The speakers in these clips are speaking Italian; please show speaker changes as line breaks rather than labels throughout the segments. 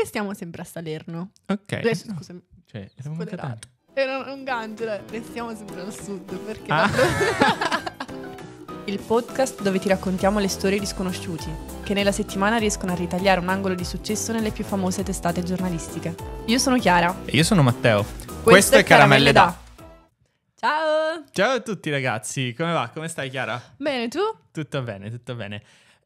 Restiamo sempre a Salerno. Ok. Re- scusami. Cioè, eravamo Era un gancio, restiamo eh. sempre al sud perché... Ah. il podcast dove ti raccontiamo le storie di sconosciuti, che nella settimana riescono a ritagliare un angolo di successo nelle più famose testate giornalistiche. Io sono Chiara.
E io sono Matteo. Questo, Questo è Caramelle, Caramelle da.
Ciao!
Ciao a tutti ragazzi, come va? Come stai Chiara? Bene, tu? Tutto bene, tutto bene.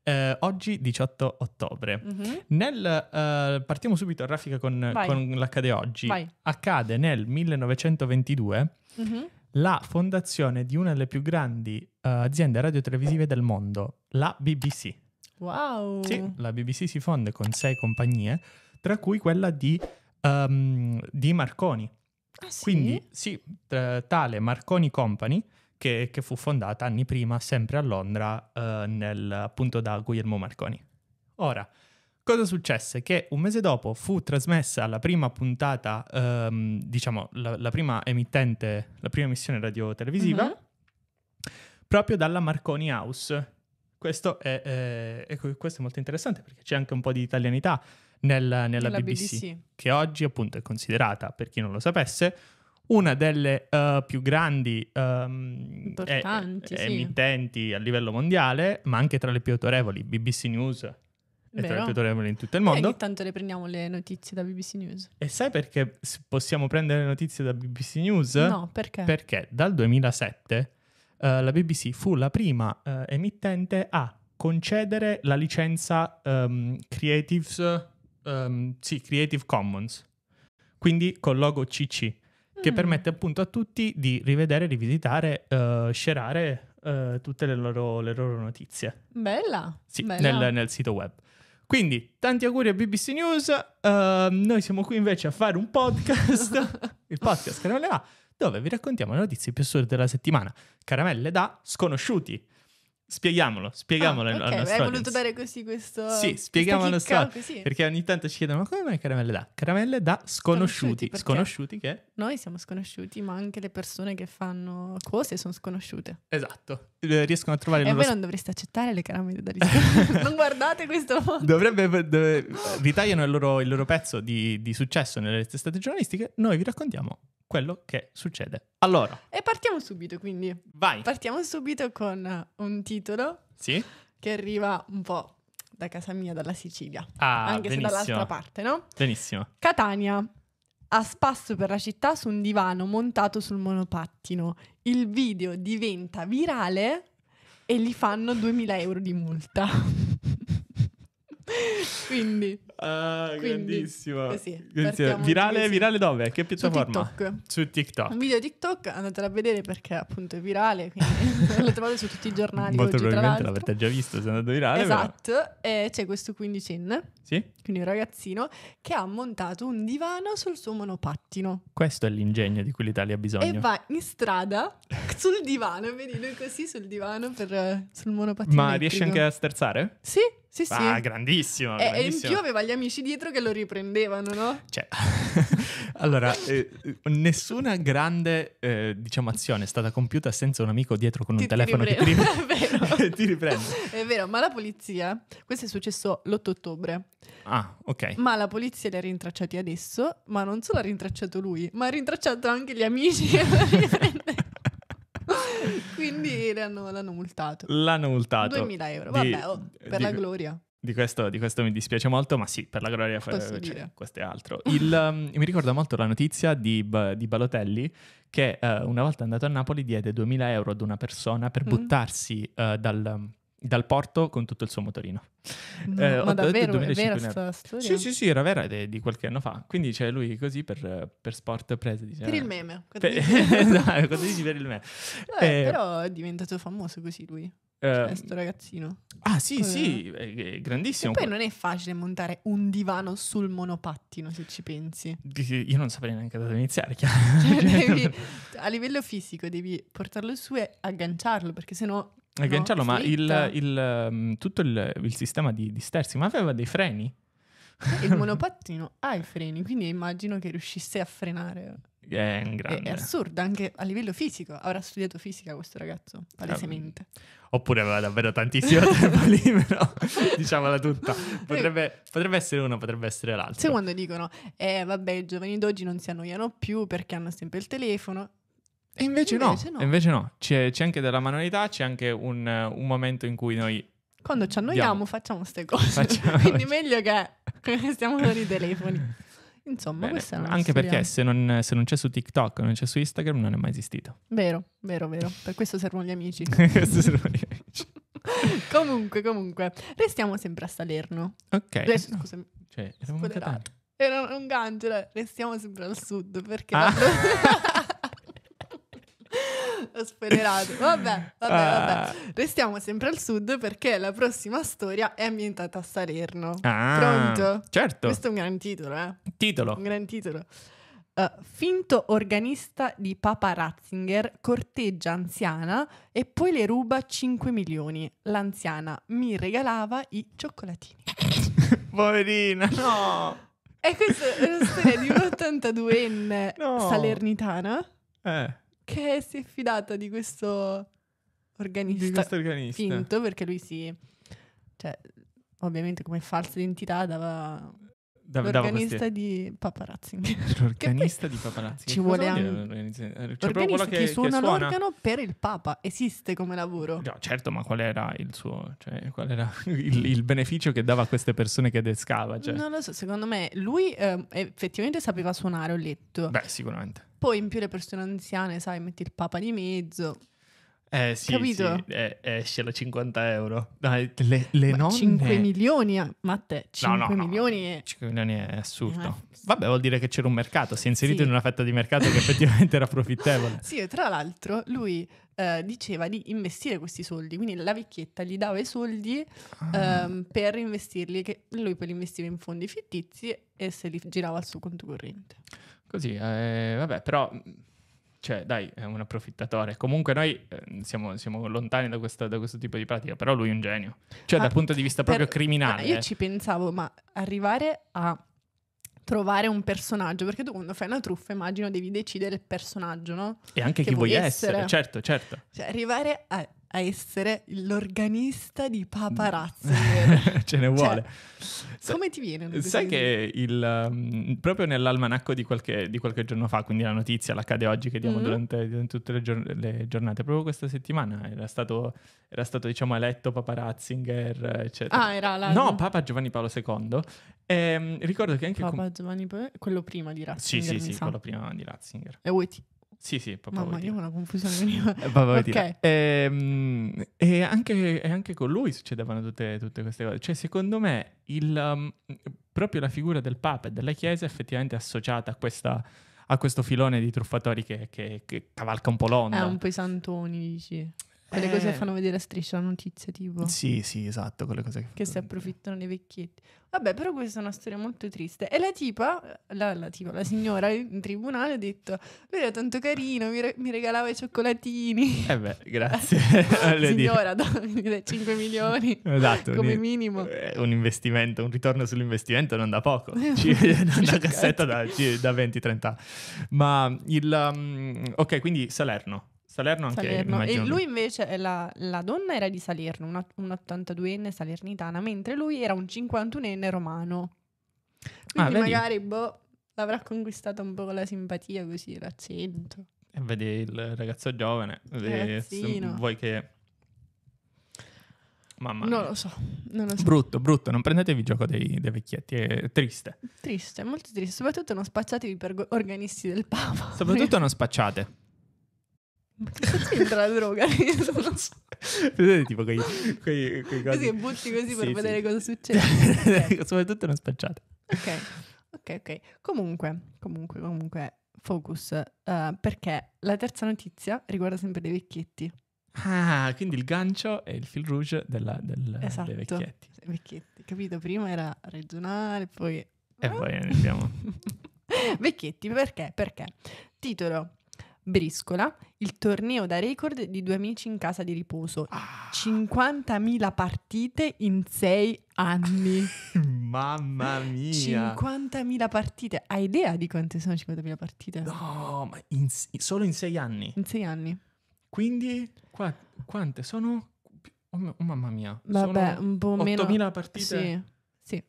Eh, oggi 18 ottobre. Mm-hmm. Nel, eh, partiamo subito a raffica con, con l'accade oggi. Vai. Accade nel 1922 mm-hmm. la fondazione di una delle più grandi eh, aziende radiotelevisive del mondo, la BBC.
Wow! Sì,
la BBC si fonde con sei compagnie, tra cui quella di, um, di Marconi. Ah, sì? Quindi sì, tale Marconi Company che, che fu fondata anni prima, sempre a Londra, eh, nel, appunto da Guglielmo Marconi. Ora, cosa successe? Che un mese dopo fu trasmessa la prima puntata, ehm, diciamo, la, la, prima emittente, la prima emissione radio-televisiva, uh-huh. proprio dalla Marconi House. Questo è, eh, ecco, questo è molto interessante perché c'è anche un po' di italianità nel, nella, nella BBC, BBC, che oggi appunto è considerata, per chi non lo sapesse, una delle uh, più grandi um, eh, sì. emittenti a livello mondiale, ma anche tra le più autorevoli, BBC News. È tra le più autorevoli in tutto il eh, mondo. E
intanto le prendiamo le notizie da BBC News.
E sai perché possiamo prendere le notizie da BBC News? No, perché? Perché dal 2007 uh, la BBC fu la prima uh, emittente a concedere la licenza um, Creatives, um, sì, Creative Commons, quindi col logo CC che mm. permette appunto a tutti di rivedere, rivisitare, uh, sharare uh, tutte le loro, le loro, notizie.
Bella! Sì, Bella. Nel, nel,
sito web. Quindi, tanti auguri a BBC News. Uh, noi siamo qui invece a fare un podcast, il podcast Caramelle A, dove vi raccontiamo le notizie più assurde della settimana. Caramelle da sconosciuti. Spieghiamolo, spieghiamolo ah, okay. Hai voluto dare
così questo... Sì, spieghiamolo chicca, così. Perché
ogni tanto ci chiedono, ma come mai caramelle da? Caramelle da sconosciuti. Sconosciuti, sconosciuti
che? Noi siamo sconosciuti, ma anche le persone che fanno cose sono sconosciute.
Esatto. Eh, riescono a trovare... E voi non
dovreste accettare le caramelle da ristorante. non guardate questo mondo.
Dovrebbe... Dove, ritagliano il loro, il loro pezzo di, di successo nelle testate giornalistiche. Noi vi raccontiamo quello che succede. Allora.
E partiamo subito, quindi. Vai. Partiamo subito con un titolo. Sì. Che arriva un po' da casa mia, dalla Sicilia. Ah, anche benissimo. se dall'altra parte, no? Benissimo. Catania. A spasso per la città su un divano montato sul monopattino. Il video diventa virale e gli fanno 2000 euro di multa. quindi. Ah, Quindi, grandissimo. Eh virale,
virale dove? Che piattaforma? Su TikTok. Su TikTok. Un
video TikTok, andatelo a vedere perché appunto è virale, quindi lo trovate su tutti i giornali. Molto oggi, probabilmente
l'avete già visto se è andato virale. Esatto,
però... c'è questo quindicenne, sì? quindi un ragazzino, che ha montato un divano sul suo monopattino.
Questo è l'ingegno di cui l'Italia ha bisogno. E va
in strada sul divano, vedi lui così sul divano per, sul monopattino. Ma riesce anche a
sterzare?
Sì. Sì, sì. Ah, grandissimo,
e, e, in più aveva
gli amici dietro che lo riprendevano, no?
Cioè, allora, eh, nessuna grande, eh, diciamo, azione è stata compiuta senza un amico dietro con ti, un ti telefono riprendo. che ti, vero. ti riprende.
È vero, ma la polizia, questo è successo l'8 ottobre.
Ah, ok.
Ma la polizia li ha rintracciati adesso, ma non solo ha rintracciato lui, ma ha rintracciato anche gli amici che lo riprendevano. Quindi l'hanno, l'hanno, multato.
L'hanno multato. 2000 euro, di, vabbè, oh,
per di, la gloria.
Di questo, di questo, mi dispiace molto, ma sì, per la gloria Posso cioè, questo è altro. Il, um, mi ricorda molto la notizia di, di Balotelli che uh, una volta andato a Napoli diede 2000 euro ad una persona per mm. buttarsi uh, dal dal porto con tutto il suo motorino. No, eh, ma davvero, detto, è vera questa storia? Sì, sì, sì, era vera ed è di qualche anno fa. Quindi c'è lui così per, per sport prese. Diceva, per ah, il meme. per, esatto, cosa dici per il meme? Vabbè, eh, eh, però
è diventato famoso così lui. Eh, questo cioè, ragazzino. Ah sì, Come... Eh. sì,
è, grandissimo. E poi non
è facile montare un divano sul monopattino, se ci pensi.
Io non saprei neanche da dove iniziare, chiaro. Cioè, cioè devi,
a livello fisico devi portarlo su e agganciarlo, perché sennò... Agganciarlo, no, ma il,
il, ehm, tutto il, il sistema di, di sterzi, ma aveva dei freni?
il monopattino ha i freni, quindi immagino che riuscisse a frenare. È, è, assurdo anche a livello fisico. Avrà studiato fisica questo ragazzo, ah, palesemente.
Oppure aveva davvero tantissimo tempo libero, diciamola tutta. Potrebbe, potrebbe, essere uno, potrebbe essere l'altro.
secondo dicono, eh vabbè, i giovani d'oggi non si annoiano più perché hanno sempre il telefono, e invece, invece no, no. E invece
no. C'è, c'è, anche della manualità, c'è anche un, un momento in cui noi...
Quando ci annoiamo diamo. facciamo queste cose, facciamo quindi meglio che stiamo con i telefoni. Insomma, Bene, questa è una Anche perché
se non, se non, c'è su TikTok, non c'è su Instagram, non è mai esistito.
Vero, vero, vero. Per questo servono gli amici. comunque, comunque, restiamo sempre a Salerno. Ok. Re, scusami. Cioè, era un gancio, restiamo sempre al sud perché... Ah l'ho spoilerato. Vabbè, vabbè, vabbè. Ah. Restiamo sempre al sud perché la prossima storia è ambientata a Salerno. Ah, Pronto? Certo. Questo è un gran titolo, eh. Titolo. Un gran titolo. Uh, finto organista di Papa Ratzinger corteggia anziana e poi le ruba 5 milioni. L'anziana mi regalava i cioccolatini.
Poverina, no!
E questa è una storia di un'ottantaduenne no. salernitana. Eh perché si è fidata di questo organista, di questo organista. finto, perché lui si... Cioè, ovviamente come falsa identità dava... Dava, l'organista di Papa Ratzinger. Cioè, l'organista di Papa Ratzinger. Ci vuole anche... L'organista cioè, l'organista che, che, suona che suona l'organo per il Papa. Esiste come lavoro. No,
certo, ma qual era il suo... Cioè, qual era il, il beneficio che dava a queste persone che descava? Cioè. Non
lo so, secondo me lui eh, effettivamente sapeva suonare, ho letto. Beh, sicuramente. Poi in più le persone anziane, sai, metti il papa di mezzo.
Eh sì, Capito? sì eh, esce la 50 euro. Dai, le, le ma nonne... 5
milioni, a... Eh, Matte, 5 no, no, no. milioni è... 5
milioni è assurdo. Eh. Vabbè, vuol dire che c'era un mercato, si è inserito sì. in una fetta di mercato che effettivamente era profittevole.
Sì, e tra l'altro lui eh, diceva di investire questi soldi, quindi la vecchietta gli dava i soldi ah. ehm, per investirli, che lui poi li investiva in fondi fittizi e se li girava al suo conto corrente.
Così, eh, vabbè, però cioè dai, è un approfittatore. Comunque noi eh, siamo, siamo, lontani da, questa, da, questo tipo di pratica, però lui è un genio. Cioè ah, dal punto di vista per, proprio criminale. Ah, io eh. ci
pensavo, ma arrivare a trovare un personaggio, perché tu quando fai una truffa immagino devi decidere il personaggio, no? E anche che chi vuoi essere. essere. certo, certo. Cioè arrivare a a essere l'organista di Papa mm. Ratzinger.
Ce ne cioè, vuole.
Cioè, come ti viene? Sai che
il, um, proprio nell'almanacco di qualche, di qualche, giorno fa, quindi la notizia, l'accade oggi che diamo mm durante, durante, tutte le, gior- le, giornate, proprio questa settimana era stato, era stato diciamo, eletto Papa Ratzinger, eccetera. Ah, era la... No, Papa Giovanni Paolo II. E, ehm, ricordo che anche... Papa com-
Giovanni Paolo... quello prima di Ratzinger. Sì, sì, sì, sa. quello
prima di Ratzinger.
E Witty. Sì, sì, papà. Mamma, io ho una confusione. papà okay.
e, ehm, e, anche, e, anche, con lui succedevano tutte, tutte queste cose. Cioè, secondo me, il, um, proprio la figura del Papa e della Chiesa è effettivamente associata a, questa, a questo filone di truffatori che, che, che cavalca un po' l'onda. È un
pesantoni, dici. Quelle eh. cose che fanno vedere a striscia la notizia, tipo. Sì, sì, esatto, quelle cose che... Che si approfittano dei vecchietti. Vabbè, però questa è una storia molto triste. E la tipa, la, la, tipa, la signora in tribunale ha detto, lui era tanto carino, mi, re- mi regalava i cioccolatini.
Eh beh, grazie. signora,
dammi 5 milioni esatto, come un, minimo. Eh,
un investimento, un ritorno sull'investimento non da poco. Ci, da cassetta da, da 20-30 anni. Ma il... Um, ok, quindi Salerno. Salerno anche Salerno. E lui
invece, è eh, la, la donna era di Salerno, un 82enne salernitana, mentre lui era un 51enne romano. Ah, Quindi ah, magari boh, l'avrà conquistata un po' con la simpatia così, l'accento.
E vedi il ragazzo giovane, vuoi che... Mamma Non lo so,
non lo so. Brutto,
brutto, non prendetevi gioco dei, dei vecchietti, è triste.
Triste, molto triste. Soprattutto non spacciatevi per organisti del Papa. Soprattutto
non spacciate.
Cosa c'entra la droga? Vedete tipo quei, quei, quei cose. Così che butti così sì, per sì. vedere cosa succede. Soprattutto non spacciate. Ok. Ok, ok. Comunque, comunque, comunque, focus. Uh, perché la terza notizia riguarda sempre dei vecchietti.
Ah, quindi il gancio è il fil rouge della, del, esatto. dei vecchietti.
Vecchietti, capito? Prima era regionale, poi... E poi andiamo. vecchietti, perché? Perché? Titolo, Briscola, il torneo da record di due amici in casa di riposo. Ah. 50.000 partite in sei anni.
Mamma mia!
50.000 partite. Hai idea di quante sono 50.000 partite? No, ma in, in, solo in sei anni. In sei anni. Quindi qua, quante sono? Oh, oh, mamma mia. Vabbè, sono un po' 8.000 meno. 8.000 partite? Sì. sì.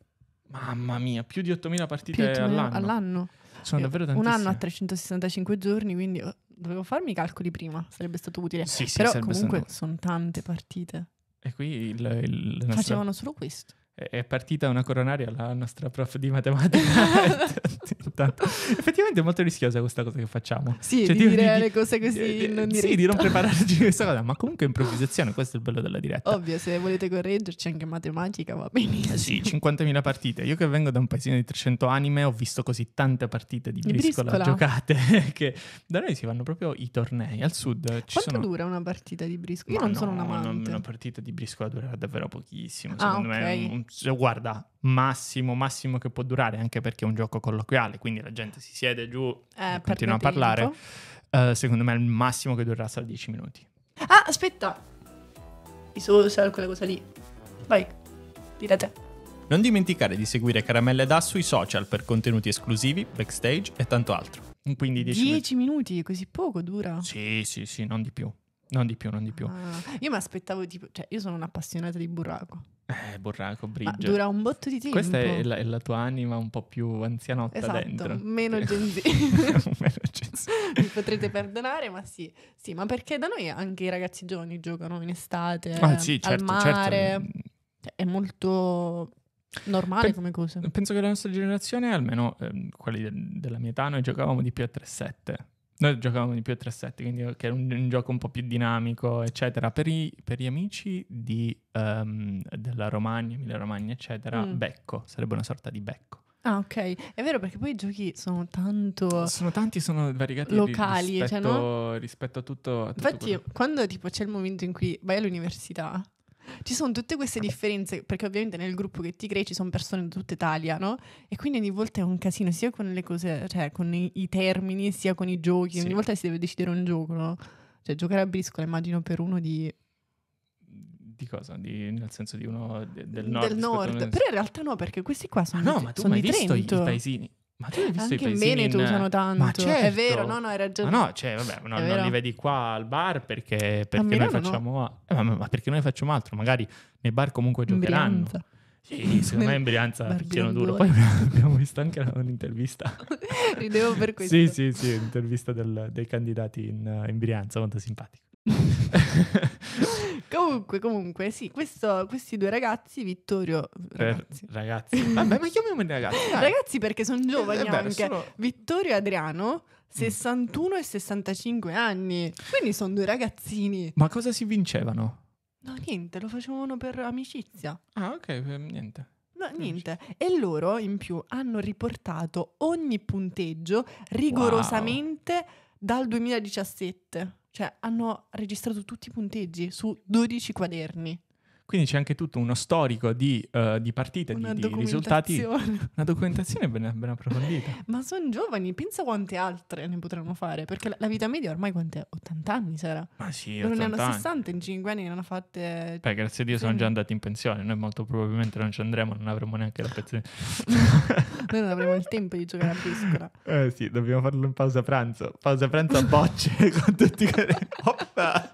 Mamma mia, più di 8.000 partite più 8.000 all'anno. all'anno. Sono davvero tantissime. Un anno a
365 giorni, quindi... Oh, dovevo farmi i calcoli prima, sarebbe stato utile. Sì, sì, Però comunque stato... sono tante partite.
E qui il, il nostro... Facevano
solo questo
è partita una coronaria la nostra prof di matematica. effettivamente è molto rischiosa questa cosa che facciamo. Sì, cioè, di, di dire di, le cose così di, non dire. Sì, di non prepararci questa cosa, ma comunque improvvisazione, questo è il bello della diretta.
Ovvio, se volete correggerci anche matematica va benissimo. Sì,
50.000 partite. Io che vengo da un paesino di 300 anime ho visto così tante partite di briscola, briscola. giocate che da noi si fanno proprio i tornei. Al sud ci Quanto sono... dura
una partita di briscola? Io ma non no, sono una amante. Una
partita di briscola dura davvero pochissimo, ah, secondo ah, okay. me. Un guarda, massimo, massimo che può durare, anche perché è un gioco colloquiale, quindi la gente si siede giù
eh, e continua a parlare.
Uh, secondo me il massimo che durerà sarà 10 minuti.
Ah, aspetta! I social, quella cosa lì. Vai, dire a te.
Non dimenticare di seguire Caramelle Da sui social per contenuti esclusivi, backstage e tanto altro. Quindi 10, 10
minuti, così poco dura?
Sì, sì, sì, non di più. Non di più, non di più. Ah,
io mi aspettavo tipo, cioè io sono un'appassionata di burraco.
Eh, Burraco Bridge. Ma dura un botto di tempo. Questa è la, è la tua anima un po' più anzianotta esatto, dentro. meno Gen Z. meno Gen Z.
Mi potrete perdonare, ma sì. Sì, ma perché da noi anche i ragazzi giovani giocano in estate, ah, sì, certo, al certo. mare. Certo. è molto normale Pe- come cosa. Penso che la nostra generazione, almeno
ehm, quelli de- della mia età, noi giocavamo di più a 3-7. Noi giocavamo di più a 3-7, quindi che era un, un, gioco un po' più dinamico, eccetera. Per, i, per gli amici di, um, della Romagna, Emilia Romagna, eccetera, mm. becco, sarebbe una sorta di becco.
Ah, ok. È vero perché poi i giochi sono tanto. Sono tanti, sono variegati locali rispetto, cioè,
no? rispetto a tutto. A tutto Infatti, quello.
quando tipo c'è il momento in cui vai all'università ci sono tutte queste differenze, perché ovviamente nel gruppo che ti crei ci sono persone di tutta Italia, no? E quindi ogni volta è un casino, sia con le cose, cioè con i, i termini, sia con i giochi. Sì. Ogni volta si deve decidere un gioco, no? Cioè, giocare a briscola, immagino, per uno di
di cosa? Di, nel senso di uno del nord. Del nord. Però
in realtà no, perché questi qua ah, sono, ah no, ma tu hai visto i, i paesini? Ma tu hai visto Anche i in Veneto in... usano tanto. Ma certo. È vero, certo. no, no, hai ragione. Ma no, cioè, vabbè, no, non li vedi
qua al bar perché, perché noi facciamo... No. Eh, ma, ma, perché noi facciamo altro? Magari nei bar comunque giocheranno. Sì, secondo me in Brianza tirano duro. Poi abbiamo visto anche un'intervista. Ridevo per questo. Sì, sì, sì, un'intervista del, dei candidati in, eh, in Brianza, molto simpatico.
comunque, comunque, sì, questo, questi due ragazzi, Vittorio... Eh, ragazzi. Per, ragazzi. Vabbè, ma chiamiamoli ragazzi. Dai. Ragazzi perché sono giovani eh, eh anche. Sono... Vittorio e Adriano, 61 mm. e 65 anni. Quindi sono due ragazzini.
Ma cosa si vincevano?
No, niente, lo facevano per amicizia.
Ah, ok, niente.
No, niente. E loro in più hanno riportato ogni punteggio rigorosamente wow. dal 2017. Cioè, hanno registrato tutti i punteggi su 12 quaderni.
Quindi c'è anche tutto uno storico di, uh, di partite, di, di, risultati. Una documentazione ben, ben approfondita.
Ma sono giovani, pensa quante altre ne potremmo fare, perché la, vita media ormai quant'è? 80 anni sarà. Ma sì, non 80 Non ne hanno 60, in 5 anni ne hanno fatte... Beh, grazie a Dio sono già
andati in pensione, noi molto probabilmente non ci andremo, non avremo neanche la pensione.
noi non avremo il tempo di giocare a piscola.
Eh sì, dobbiamo farlo in pausa pranzo, pausa pranzo a bocce con tutti... i carri. Oppa!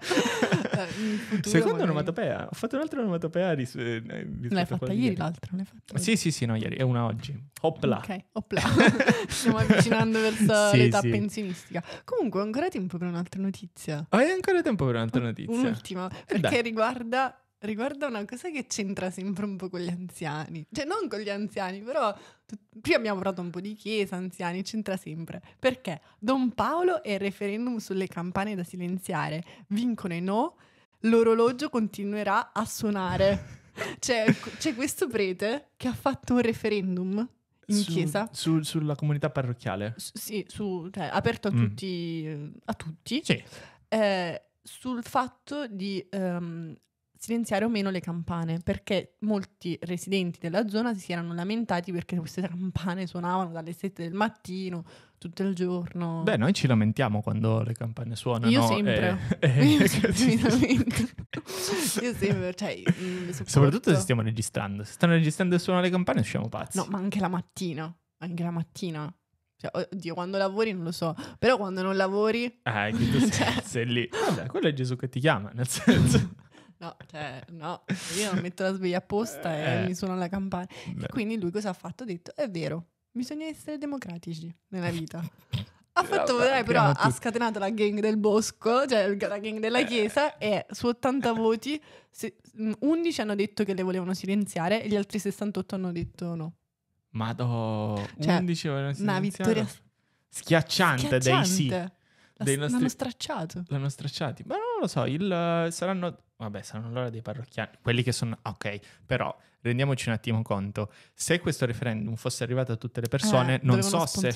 Seconda onomatopea. Ho fatto un'altra onomatopea eh, ris- L'hai fatta ieri l'altra, fatta? Sì, sì, sì, no, ieri, è una oggi. Opla. Ok,
opla. Stiamo avvicinando verso sì, l'età sì. pensionistica. Comunque, ho ancora tempo per un'altra notizia.
Hai ancora tempo per un'altra notizia? Un'ultima,
eh, perché eh, riguarda riguarda una cosa che c'entra sempre un po' con gli anziani. Cioè, non con gli anziani, però t- prima abbiamo parlato un po' di chiesa, anziani, c'entra sempre. Perché Don Paolo e il referendum sulle campane da silenziare vincono e no l'orologio continuerà a suonare. C'è, cioè, c'è, questo prete che ha fatto un referendum in su, chiesa
su, sulla comunità parrocchiale. S-
sì, su, cioè, aperto a mm. tutti, a tutti sì. eh, sul fatto di um, silenziare o meno le campane, perché molti residenti della zona si erano lamentati perché queste campane suonavano dalle 7 del mattino, tutto il giorno. Beh, noi
ci lamentiamo quando le campane suonano. Io sempre. E, e Io sempre Io sempre, cioè,
mm, Soprattutto se stiamo
registrando. Se stanno registrando e suonano le campane usciamo pazzi. No, ma
anche la mattina. Anche la mattina. Cioè, oddio, quando lavori non lo so, però quando non lavori... eh, che tu cioè... sei
lì. Vabbè, quello è Gesù che ti chiama, nel senso...
No, cioè, no, io non metto la sveglia apposta e eh. mi suona la campana. E quindi lui cosa ha fatto? Ha detto, è vero, Bisogna essere democratici nella vita. Ha fatto vedere, però ha scatenato la gang del bosco, cioè la gang della eh. chiesa, e su 80 voti 11 mm, hanno detto che le volevano silenziare e gli altri 68 hanno detto no.
Ma do... Cioè, 11 volevano silenziare? Una vittoria schiacciante, schiacciante. dei sì. La, dei nostri... L'hanno
stracciato.
L'hanno stracciato. Ma non lo so, il, saranno vabbè, saranno loro dei parrocchiani, quelli che sono, ok, però rendiamoci un attimo conto, se questo referendum fosse arrivato a tutte le persone, eh, non, so se,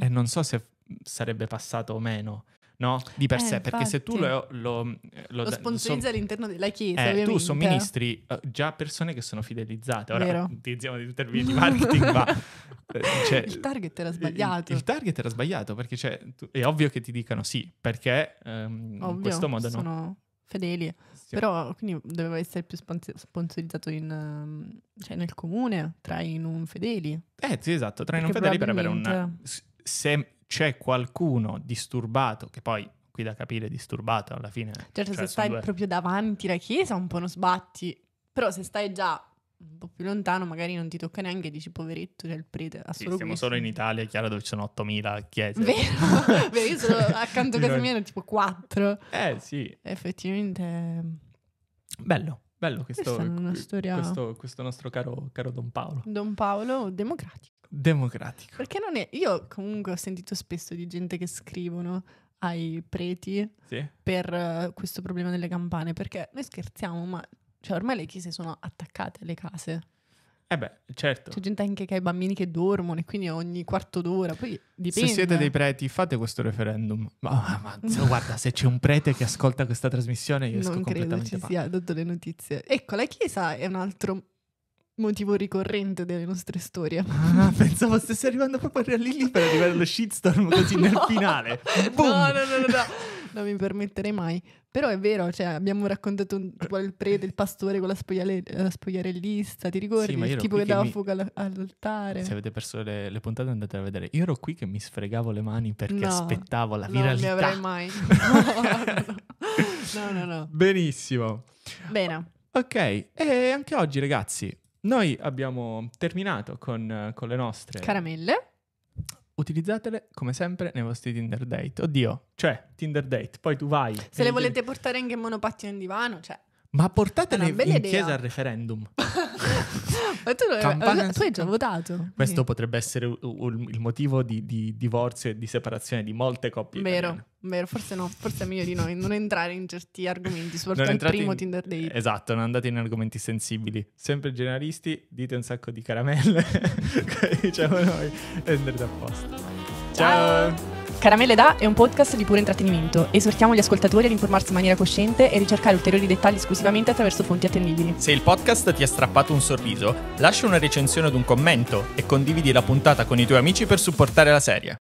eh, non so se sarebbe passato o meno. No? Di per eh, sé, perché se tu lo, lo, lo, lo sponsorizzi so, all'interno della chiesa, eh, tu somministri uh, eh, già persone che sono fidelizzate. Ora Vero. utilizziamo dei termini di marketing, ma eh, cioè, il target era sbagliato. Il, il target era sbagliato perché cioè, tu, è ovvio che ti dicano sì, perché um, ovvio, in questo modo sono...
no fedeli. Sì. Però quindi doveva essere più sponsorizzato in, ehm, cioè nel comune, tra i non fedeli. Eh sì, esatto, tra i non fedeli per avere un...
Se c'è qualcuno disturbato, che poi qui da capire disturbato alla fine... Certo, cioè, se stai due... proprio
davanti la chiesa un po' non sbatti, però se stai già un po' più lontano, magari non ti tocca neanche, dici poveretto, c'è il prete. Ha sì, siamo solo in
Italia, è chiaro, dove ci sono 8.000 chiese. Vero, Vero io sono accanto a casa mia, tipo 4.
Eh sì. Effettivamente... Ehm, bello, bello questo, storia... questo,
questo nostro caro, caro Don Paolo.
Don Paolo, democratico.
Democratico.
Perché non è... Io comunque ho sentito spesso di gente che scrivono ai preti sì. per uh, questo problema delle campane, perché noi scherziamo, ma cioè, ormai le chiese sono attaccate alle case. Eh beh, certo. C'è gente anche che ha i bambini che dormono e quindi ogni quarto d'ora. Poi dipende. Se siete dei
preti, fate questo referendum. Ma, ma, ma guarda, se c'è un prete che ascolta questa trasmissione, io esco non credo ci pazzo. sia,
dato le notizie. Ecco, la chiesa è un altro motivo ricorrente delle nostre storie. Ah, pensavo stesse arrivando
proprio a lì per arrivare allo shitstorm così no. nel finale.
Boom. No, no, no, no. no non mi permetterei mai. Però è vero, cioè, abbiamo raccontato un, tipo il prete, il pastore con la, spogliare, eh, la spogliarellista, ti ricordi? Sì, il tipo che dava mi... fuoco all'altare. Se
avete perso le, le, puntate andate a vedere. Io ero qui che mi sfregavo le mani perché no, aspettavo la viralità. Non ne avrei mai. No, no, no. no, no. Benissimo. Bene. Ok, e anche oggi ragazzi, noi abbiamo terminato con, con le nostre...
Caramelle
utilizzatele come sempre nei vostri Tinder date. Oddio, cioè Tinder date, poi tu vai. Se le volete
portare anche in monopattino in divano, cioè. Ma portatele in idea. chiesa al referendum. Ma tu, lo, Campana... tu hai già votato. Questo sì.
potrebbe essere il motivo di, di divorzio e di separazione di molte coppie. Vero.
Italiane. Vero, forse no, forse è meglio di noi non entrare in certi argomenti, soprattutto il primo in... Tinder Day.
Esatto, non andate in argomenti sensibili. Sempre generalisti, dite un sacco di caramelle, diciamo noi, e andrete a posto. Ciao! Ciao.
Caramelle da è un podcast di puro intrattenimento. Esortiamo gli ascoltatori ad informarsi in maniera cosciente e ricercare ulteriori dettagli esclusivamente attraverso fonti attendibili.
Se il podcast ti ha strappato un sorriso, lascia una recensione ad un commento e condividi la puntata con i tuoi amici per supportare la serie.